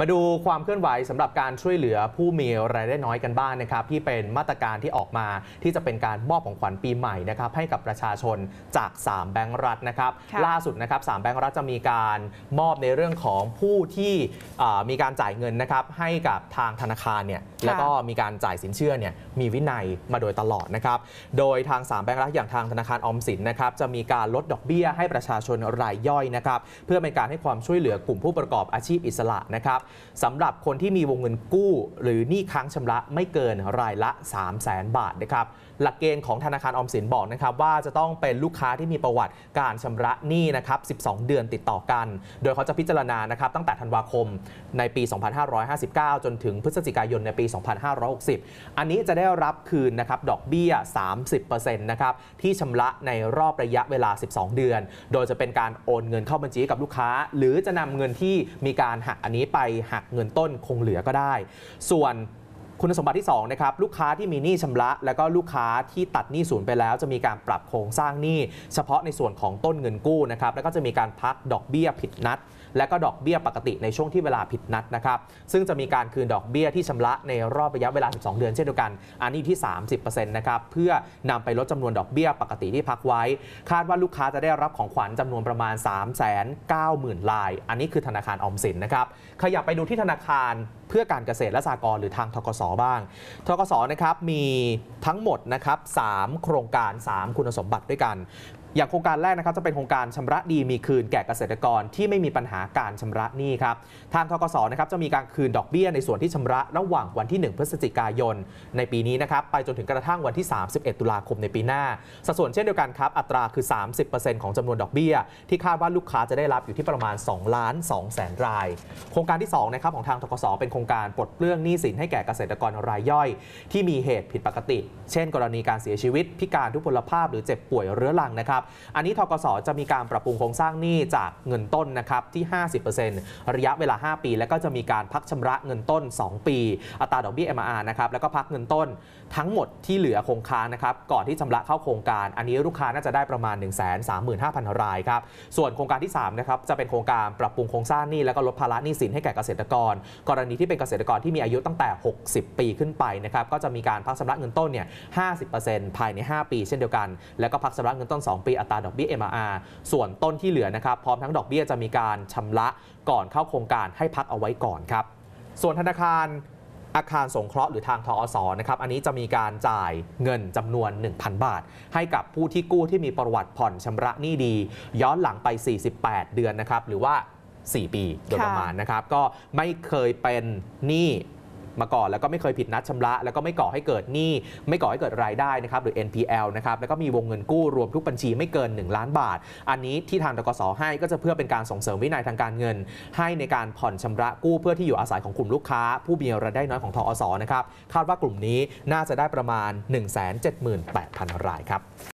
มาดูความเคลื่อนไหวสำหรับการช่วยเหลือผู้มีรายได้น้อยกันบ้างนนะครับ ที่เป็นมาตรการที่ออกมาที่จะเป็นการมอบของขวัญปีใหม่นะครับให้กับประชาชนจาก3แบงก์รัฐนะครับ ล่าสุดนะครับสแบงก์รัฐจะมีการมอบในเรื่องของผู้ที่มีการจ่ายเงินนะครับ ให้กับทางธนาคารเนี่ยแล้วก็มีการจ่ายสินเชื่อเนี่ยมีวินัยมาโดยตลอดนะครับโดยทาง3แบงก์รัฐอย่างทางธนาคารออมสินนะครับจะมีการลดดอกเบี้ยให้ประชาชนรายย่อยนะครับ เพื่อเป็นการให้ความช่วยเหลือกลุ่มผู้ประกอบอาชีพอิสระนะครับสำหรับคนที่มีวงเงินกู้หรือหนี้ค้างชำระไม่เกินรายละ3 0 0แสนบาทนะครับ หลักเกณฑ์ของธนาคารออมสินบอกนะครับ ว่าจะต้องเป็นลูกค้าที่มีประวัติการชำระหนี้นะครับ 12 เดือนติดต่อกัน โดยเขาจะพิจารณานะครับ ตั้งแต่ธันวาคมในปี 2559 จนถึงพฤศจิกายนในปี 2560 อันนี้จะได้รับคืนนะครับดอกเบี้ย30%นะครับที่ชำระในรอบระยะเวลา 12 เดือน โดยจะเป็นการโอนเงินเข้าบัญชีกับลูกค้า หรือจะนำเงินที่มีการหักอันนี้ไปหักเงินต้นคงเหลือก็ได้ ส่วนคุณสมบัติที่2นะครับ ลูกค้าที่มีหนี้ชำระ แล้วก็ลูกค้าที่ตัดหนี้ศูนย์ไปแล้ว จะมีการปรับโครงสร้างหนี้เฉพาะในส่วนของต้นเงินกู้นะครับ แล้วก็จะมีการพักดอกเบี้ยผิดนัด และก็ดอกเบี้ยปกติในช่วงที่เวลาผิดนัดนะครับซึ่งจะมีการคืนดอกเบี้ยที่ชำระ ในรอบระยะเวลา 12 เดือนเช่นเดียวกัน อันนี้ที่ 30%นะครับเพื่อนำไปลดจำนวนดอกเบี้ยปกติที่พักไว้ คาดว่าลูกค้าจะได้รับของขวัญจำนวนประมาณ3 9 0 0 0 0ลายอันนี้คือธนาคารออมสินนะครับขยับไปดูที่ธนาคารเพื่อการเกษตรและสากรหรือทางทกศบ้างทกศนะครับมีทั้งหมดนะครับ3โครงการ 3 คุณสมบัติด้วยกันอย่างโครงการแรกนะครับจะเป็นโครงการชำระดีมีคืนแก่เกษตรกรที่ไม่มีปัญหาการชำระหนี้ครับ ทางทกศนะครับจะมีการคืนดอกเบี้ยในส่วนที่ชำระระหว่างวันที่1พฤศจิกายนในปีนี้นะครับไปจนถึงกระทั่งวันที่31 ตุลาคมในปีหน้า สัดส่วนเช่นเดียวกันครับ อัตราคือ 30%ของจำนวนดอกเบี้ย ที่คาดว่าลูกค้าจะได้รับอยู่ที่ประมาณ2ล้าน2แสนรายโครงการที่2นะครับของทางทกศเป็นโครงการปลดเปลื้องหนี้สินให้แก่เกษตรกรรายย่อย ที่มีเหตุผิดปกติ เช่น กรณีการเสียชีวิตพิการทุพพลภาพหรือเจ็บป่วยเรื้อรังนะครับับอันนี้ทกศจะมีการปรับปรุงโครงสร้างหนี้จากเงินต้นนะครับที่ 50%ระยะเวลา 5 ปี แล้วก็จะมีการพักชำระเงินต้น 2 ปีอัตราดอกเบี้ย MR นะครับแล้วก็พักเงินต้นทั้งหมดที่เหลือคงค้างนะครับก่อนที่ชาระเข้าโครงการ อันนี้ลูกค้าน่าจะได้ประมาณ 1 3 5 0 0 0รายครับส่วนโครงการที่3นะครับจะเป็นโครงการปรับปรุงโครงสร้างหนี้แล้วก็ลดภาระหนี้สินให้แก่เกษตรกร กรณีที่เป็นเกษตรกรที่มีอายุตั้งแต่ 60 ปีขึ้นไปนะครับก็จะมีการพักชำาระเงินต้นเนี่ย 50%ภายใน 5 ปี เช่นเดียวกัน แล้วก็พักชำระเงินต้น 2ปีอัตราดอกเบี้ย MRR ส่วนต้นที่เหลือนะครับ พร้อมทั้งดอกเบี้ยจะมีการชำระก่อนเข้าโครงการให้พักเอาไว้ก่อนครับ ส่วนธนาคารอาคารสงเคราะห์หรือทางทอสอนะครับ อันนี้จะมีการจ่ายเงินจำนวน 1,000 บาท ให้กับผู้ที่กู้ที่มีประวัติผ่อนชำระหนี้ดี ย้อนหลังไป 48 เดือนนะครับ หรือว่า 4 ปีโดยประมาณนะครับก็ไม่เคยเป็นหนี้มาก่อนแล้วก็ไม่เคยผิดนัดชำระ แล้วก็ไม่ก่อให้เกิดหนี้ ไม่ก่อให้เกิดรายได้นะครับ หรือ NPL นะครับ แล้วก็มีวงเงินกู้รวมทุกบัญชีไม่เกิน 1 ล้านบาท อันนี้ที่ทางตกสให้ก็จะเพื่อเป็นการส่งเสริมวินัยทางการเงิน ให้ในการผ่อนชำระกู้เพื่อที่อยู่อาศัยของกลุ่มลูกค้า ผู้มีรายได้น้อยของทอสนะครับคาดว่ากลุ่มนี้น่าจะได้ประมาณ178,000รายครับ